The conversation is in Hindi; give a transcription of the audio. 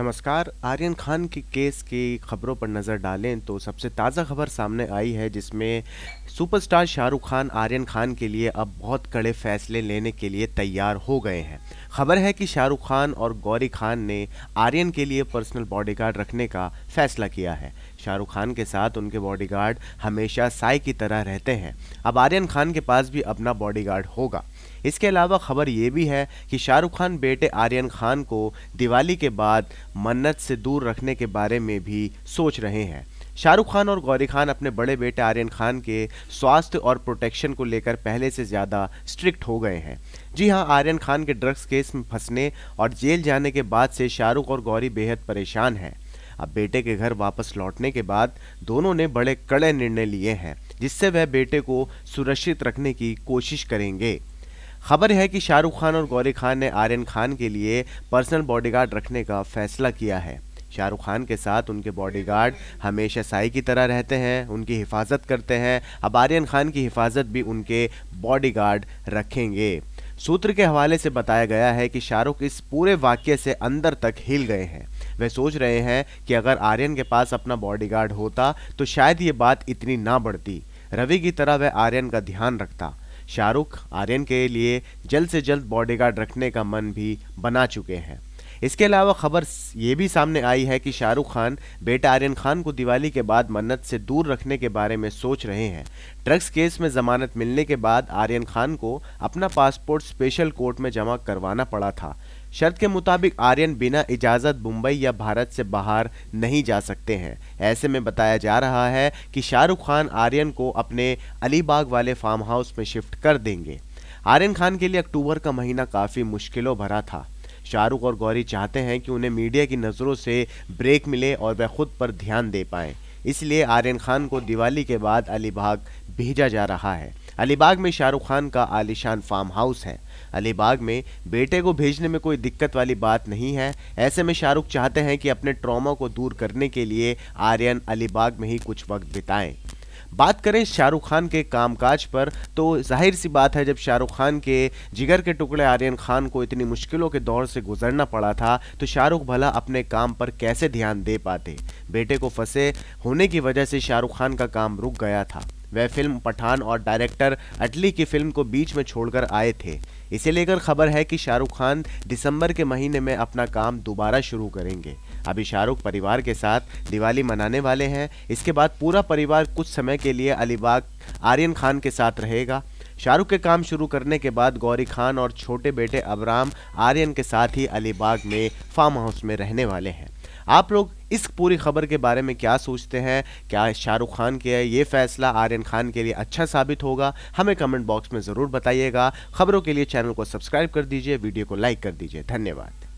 नमस्कार आर्यन खान के केस की खबरों पर नज़र डालें तो सबसे ताज़ा खबर सामने आई है जिसमें सुपरस्टार शाहरुख खान आर्यन खान के लिए अब बहुत कड़े फैसले लेने के लिए तैयार हो गए हैं खबर है कि शाहरुख खान और गौरी खान ने आर्यन के लिए पर्सनल बॉडीगार्ड रखने का फैसला किया है शाहरुख खान के साथ उनके बॉडीगार्ड हमेशा साय की तरह रहते हैं अब आर्यन खान के पास भी अपना बॉडीगार्ड होगा इसके अलावा खबर ये भी है कि शाहरुख खान बेटे आर्यन खान को दिवाली के बाद मन्नत से दूर रखने के बारे में भी सोच रहे हैं शाहरुख खान और गौरी खान अपने बड़े बेटे आर्यन खान के स्वास्थ्य और प्रोटेक्शन को लेकर पहले से ज़्यादा स्ट्रिक्ट हो गए हैं जी हाँ आर्यन खान के ड्रग्स केस में फंसने और जेल जाने के बाद से शाहरुख और गौरी बेहद परेशान हैं अब बेटे के घर वापस लौटने के बाद दोनों ने बड़े कड़े निर्णय लिए हैं जिससे वह बेटे को सुरक्षित रखने की कोशिश करेंगे खबर है कि शाहरुख खान और गौरी खान ने आर्यन खान के लिए पर्सनल बॉडीगार्ड रखने का फैसला किया है शाहरुख खान के साथ उनके बॉडीगार्ड हमेशा साई की तरह रहते हैं उनकी हिफाजत करते हैं अब आर्यन खान की हिफाजत भी उनके बॉडीगार्ड रखेंगे सूत्र के हवाले से बताया गया है कि शाहरुख इस पूरे वाक्य से अंदर तक हिल गए हैं वह सोच रहे हैं कि अगर आर्यन के पास अपना बॉडीगार्ड होता तो शायद ये बात इतनी ना बढ़ती रवि की तरह वह आर्यन का ध्यान रखता शाहरुख आर्यन के लिए जल्द से जल्द बॉडीगार्ड रखने का मन भी बना चुके हैं इसके अलावा खबर ये भी सामने आई है कि शाहरुख खान बेटा आर्यन खान को दिवाली के बाद मन्नत से दूर रखने के बारे में सोच रहे हैं ड्रग्स केस में जमानत मिलने के बाद आर्यन खान को अपना पासपोर्ट स्पेशल कोर्ट में जमा करवाना पड़ा था शर्त के मुताबिक आर्यन बिना इजाज़त मुंबई या भारत से बाहर नहीं जा सकते हैं ऐसे में बताया जा रहा है कि शाहरुख खान आर्यन को अपने अलीबाग वाले फार्म हाउस में शिफ्ट कर देंगे आर्यन खान के लिए अक्टूबर का महीना काफ़ी मुश्किलों भरा था शाहरुख और गौरी चाहते हैं कि उन्हें मीडिया की नज़रों से ब्रेक मिले और वह खुद पर ध्यान दे पाएँ इसलिए आर्यन खान को दिवाली के बाद अलीबाग भेजा जा रहा है अलीबाग में शाहरुख खान का आलिशान फार्म हाउस है अलीबाग में बेटे को भेजने में कोई दिक्कत वाली बात नहीं है ऐसे में शाहरुख चाहते हैं कि अपने ट्रॉमा को दूर करने के लिए आर्यन अलीबाग में ही कुछ वक्त बिताएं बात करें शाहरुख खान के कामकाज पर तो जाहिर सी बात है जब शाहरुख खान के जिगर के टुकड़े आर्यन खान को इतनी मुश्किलों के दौर से गुजरना पड़ा था तो शाहरुख भला अपने काम पर कैसे ध्यान दे पाते बेटे को फंसे होने की वजह से शाहरुख खान का काम रुक गया था वह फिल्म पठान और डायरेक्टर अटली की फिल्म को बीच में छोड़कर आए थे इसे लेकर खबर है कि शाहरुख खान दिसंबर के महीने में अपना काम दोबारा शुरू करेंगे अभी शाहरुख परिवार के साथ दिवाली मनाने वाले हैं इसके बाद पूरा परिवार कुछ समय के लिए अलीबाग आर्यन खान के साथ रहेगा शाहरुख के काम शुरू करने के बाद गौरी खान और छोटे बेटे अबराम आर्यन के साथ ही अलीबाग में फार्म हाउस में रहने वाले हैं आप लोग इस पूरी खबर के बारे में क्या सोचते हैं क्या शाहरुख खान के ये फैसला आर्यन खान के लिए अच्छा साबित होगा हमें कमेंट बॉक्स में ज़रूर बताइएगा खबरों के लिए चैनल को सब्सक्राइब कर दीजिए वीडियो को लाइक कर दीजिए धन्यवाद